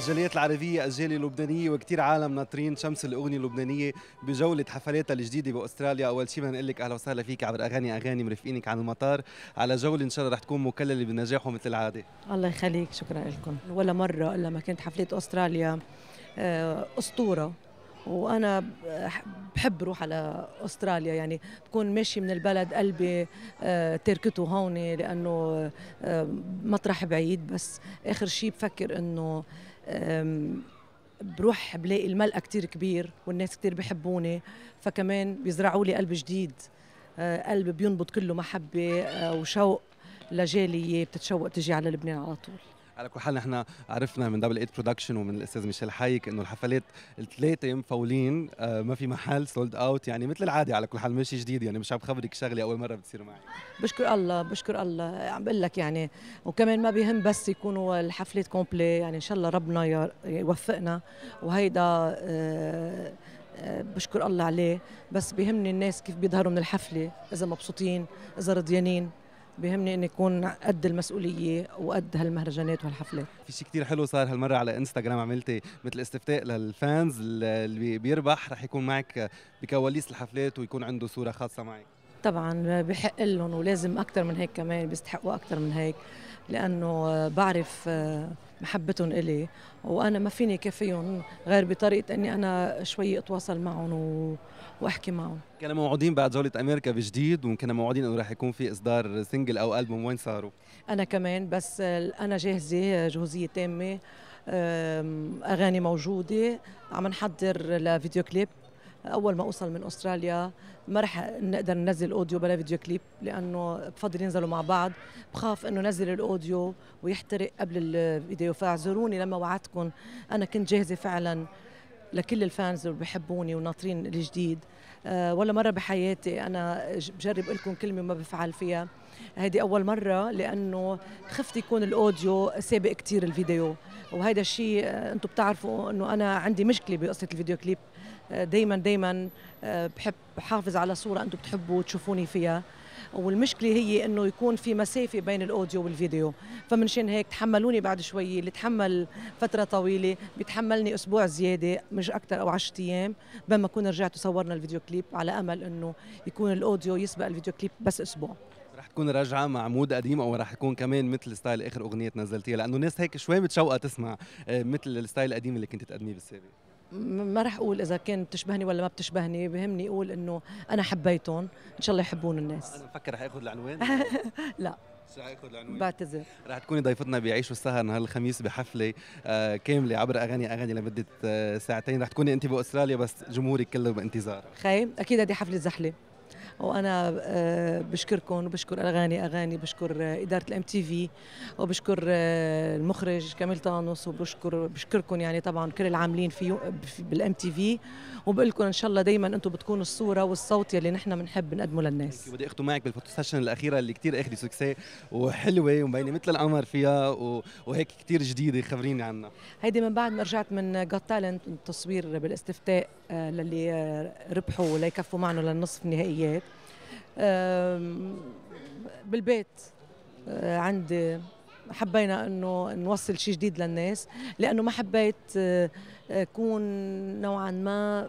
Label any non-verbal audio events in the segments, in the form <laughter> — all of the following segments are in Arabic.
الجاليات العربية الجالية اللبنانية وكثير عالم ناطرين شمس الأغنية اللبنانية بجولة حفلاتها الجديدة بأستراليا أول شيء بدنا نقول لك أهلا وسهلا فيك عبر أغاني أغاني مرافقينك عن المطار على جولة إن شاء الله رح تكون مكللة بالنجاح ومثل العادة الله يخليك شكرا لكم ولا مرة إلا ما كانت حفلات أستراليا آه، أسطورة وانا بحب روح على استراليا يعني بكون ماشي من البلد قلبي آه، تركته هون لانه آه، مطرح بعيد بس اخر شيء بفكر انه بروح بلاقي الملقى كتير كبير والناس كتير بحبوني فكمان بيزرعوا لي قلب جديد آه، قلب بينبض كله محبه وشوق لجاليه بتتشوق تجي على لبنان على طول على كل حال نحن عرفنا من دبل ايد برودكشن ومن الاستاذ ميشيل حيك انه الحفلات الثلاثه مفولين آه، ما في محل سولد اوت يعني مثل العاده على كل حال ماشي جديد يعني مش عم خبرك شغله اول مره بتصير معي بشكر الله بشكر الله عم بقول لك يعني وكمان ما بيهم بس يكونوا الحفلات كومبلي يعني ان شاء الله ربنا يوفقنا وهيدا آه،, آه بشكر الله عليه بس بيهمني الناس كيف بيظهروا من الحفله اذا مبسوطين اذا رضيانين بهمني اني اكون قد المسؤوليه وقد هالمهرجانات وهالحفلات في شيء كثير حلو صار هالمره على انستغرام عملتي مثل استفتاء للفانز اللي بيربح رح يكون معك بكواليس الحفلات ويكون عنده صوره خاصه معك طبعا بحق لهم ولازم اكثر من هيك كمان بيستحقوا اكثر من هيك لانه بعرف آه، محبتهم إلي وأنا ما فيني كافيهم غير بطريقة أني أنا شوي أتواصل معهم و... وأحكي معهم كنا موعودين بعد جولة أمريكا بجديد وكنا موعودين أنه راح يكون في إصدار سنجل أو ألبوم وين صاروا؟ أنا كمان بس أنا جاهزة جهوزية تامة أغاني موجودة عم نحضر لفيديو كليب اول ما اوصل من استراليا ما رح نقدر ننزل اوديو بلا فيديو كليب لانه بفضل ينزلوا مع بعض بخاف انه نزل الاوديو ويحترق قبل الفيديو فاعذروني لما وعدتكم انا كنت جاهزه فعلا لكل الفانز اللي بحبوني وناطرين الجديد آه، ولا مرة بحياتي أنا بجرب لكم كلمة ما بفعل فيها هيدي أول مرة لأنه خفت يكون الأوديو سابق كتير الفيديو وهذا الشيء آه، أنتم بتعرفوا أنه أنا عندي مشكلة بقصة الفيديو كليب آه، دايما دايما بحب حافظ على صورة أنتم بتحبوا تشوفوني فيها والمشكله هي انه يكون في مسافه بين الاوديو والفيديو فمنشان هيك تحملوني بعد شوي اللي تحمل فتره طويله بيتحملني اسبوع زياده مش اكثر او 10 ايام بما كنا رجعت وصورنا الفيديو كليب على امل انه يكون الاوديو يسبق الفيديو كليب بس اسبوع رح تكون راجعه مع مود قديم او رح تكون كمان مثل ستايل اخر اغنيه نزلتيها لانه الناس هيك شوي متشوقه تسمع آه، مثل الستايل القديم اللي كنت تقدميه بالسابق ما راح اقول اذا كان بتشبهني ولا ما بتشبهني بهمني اقول انه انا حبيتهم ان شاء الله يحبون الناس انا مفكر رح اخذ العنوان <laughs> لا بعتذر رح تكوني ضيفتنا بيعيشوا السهر نهار الخميس بحفله آه، كامله عبر اغاني اغاني لمده آه، ساعتين رح تكوني انت باستراليا بس جمهورك كله بانتظار خي اكيد هذه حفله زحله وانا آه، بشكركم وبشكر اغاني اغاني بشكر آه، اداره الام تي في وبشكر آه، المخرج كامل طانوس وبشكر بشكركم يعني طبعا كل العاملين في بالام تي في وبقول لكم ان شاء الله دائما انتم بتكونوا الصوره والصوت يلي نحن بنحب نقدمه للناس بدي اختم معك بالفوتو سيشن الاخيره اللي كثير اخذت سكسي وحلوه ومبينه مثل القمر فيها وهيك كثير جديده خبريني عنها هيدي من بعد ما رجعت من جوت تالنت التصوير بالاستفتاء للي ربحوا ليكفوا معنا للنصف النهائيات بالبيت آه، عندي حبينا انه نوصل شيء جديد للناس لانه ما حبيت آه، اكون نوعا ما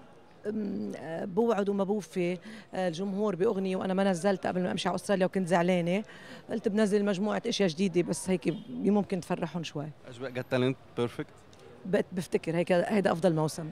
آه، بوعد وما بوفي الجمهور باغنيه وانا ما نزلت قبل ما امشي على استراليا وكنت زعلانه قلت بنزل مجموعه اشياء جديده بس هيك ممكن تفرحهم شوي اجواء جت تالنت بيرفكت بفتكر هيك هيدا افضل موسم